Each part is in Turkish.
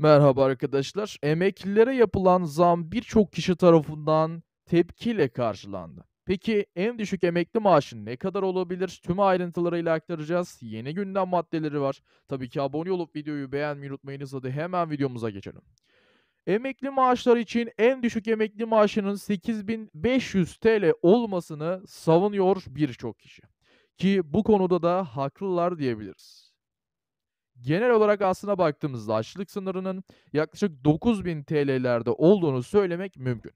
Merhaba arkadaşlar. Emeklilere yapılan zam birçok kişi tarafından tepkiyle karşılandı. Peki en düşük emekli maaşı ne kadar olabilir? Tüm ayrıntılarıyla aktaracağız. Yeni gündem maddeleri var. Tabii ki abone olup videoyu beğenmeyi unutmayınız. Hadi hemen videomuza geçelim. Emekli maaşları için en düşük emekli maaşının 8500 TL olmasını savunuyor birçok kişi. Ki bu konuda da haklılar diyebiliriz genel olarak aslına baktığımızda açlık sınırının yaklaşık 9000 TL'lerde olduğunu söylemek mümkün.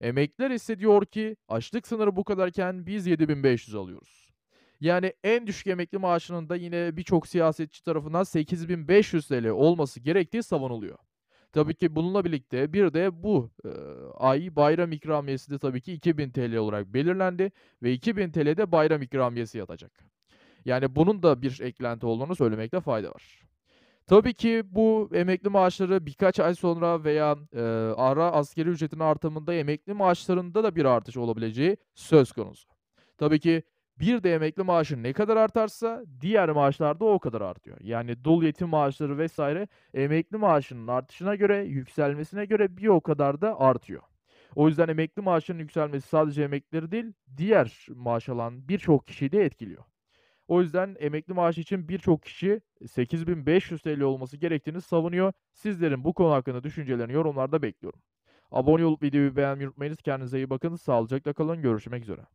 Emekliler hissediyor ki açlık sınırı bu kadarken biz 7500 alıyoruz. Yani en düşük emekli maaşının da yine birçok siyasetçi tarafından 8500 TL olması gerektiği savunuluyor. Tabii ki bununla birlikte bir de bu e, ay bayram ikramiyesi de tabii ki 2000 TL olarak belirlendi ve 2000 TL'de bayram ikramiyesi yatacak. Yani bunun da bir eklenti olduğunu söylemekte fayda var. Tabii ki bu emekli maaşları birkaç ay sonra veya e, ara askeri ücretin artımında emekli maaşlarında da bir artış olabileceği söz konusu. Tabii ki bir de emekli maaşı ne kadar artarsa diğer maaşlarda o kadar artıyor. Yani dul yetim maaşları vesaire emekli maaşının artışına göre, yükselmesine göre bir o kadar da artıyor. O yüzden emekli maaşının yükselmesi sadece emeklileri değil, diğer maaş alan birçok kişiyi de etkiliyor. O yüzden emekli maaşı için birçok kişi 8500 TL olması gerektiğini savunuyor. Sizlerin bu konu hakkında düşüncelerini yorumlarda bekliyorum. Abone olup videoyu beğenmeyi unutmayınız. Kendinize iyi bakın. Sağlıcakla kalın. Görüşmek üzere.